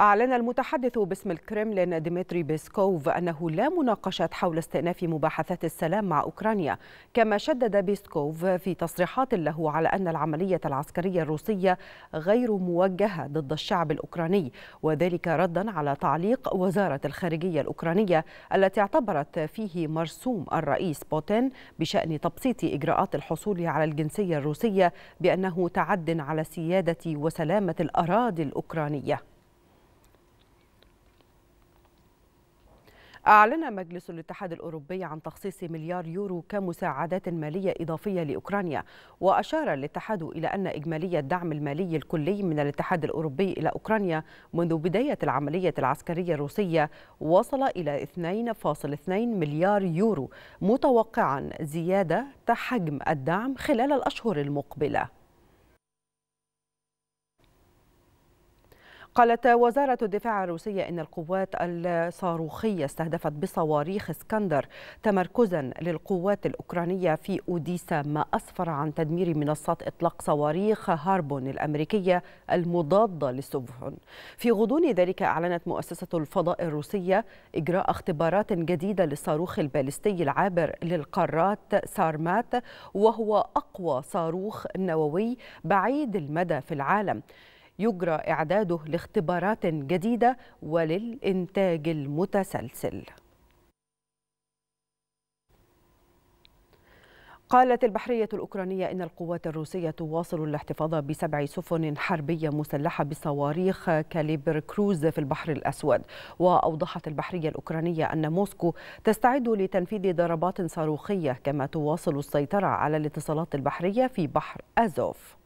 أعلن المتحدث باسم الكرملين ديمتري بيسكوف أنه لا مناقشة حول استئناف مباحثات السلام مع أوكرانيا كما شدد بيسكوف في تصريحات له على أن العملية العسكرية الروسية غير موجهة ضد الشعب الأوكراني وذلك ردا على تعليق وزارة الخارجية الأوكرانية التي اعتبرت فيه مرسوم الرئيس بوتين بشأن تبسيط إجراءات الحصول على الجنسية الروسية بأنه تعد على سيادة وسلامة الأراضي الأوكرانية أعلن مجلس الاتحاد الأوروبي عن تخصيص مليار يورو كمساعدات مالية إضافية لأوكرانيا وأشار الاتحاد إلى أن إجمالي الدعم المالي الكلي من الاتحاد الأوروبي إلى أوكرانيا منذ بداية العملية العسكرية الروسية وصل إلى 2.2 مليار يورو متوقعا زيادة حجم الدعم خلال الأشهر المقبلة قالت وزارة الدفاع الروسية إن القوات الصاروخية استهدفت بصواريخ اسكندر تمركزا للقوات الأوكرانية في أوديسا ما أسفر عن تدمير منصات إطلاق صواريخ هاربون الأمريكية المضادة للسفن في غضون ذلك أعلنت مؤسسة الفضاء الروسية إجراء اختبارات جديدة للصاروخ البالستي العابر للقارات سارمات وهو أقوى صاروخ نووي بعيد المدى في العالم يجرى إعداده لاختبارات جديدة وللإنتاج المتسلسل قالت البحرية الأوكرانية إن القوات الروسية تواصل الاحتفاظ بسبع سفن حربية مسلحة بصواريخ كاليبر كروز في البحر الأسود وأوضحت البحرية الأوكرانية أن موسكو تستعد لتنفيذ ضربات صاروخية كما تواصل السيطرة على الاتصالات البحرية في بحر أزوف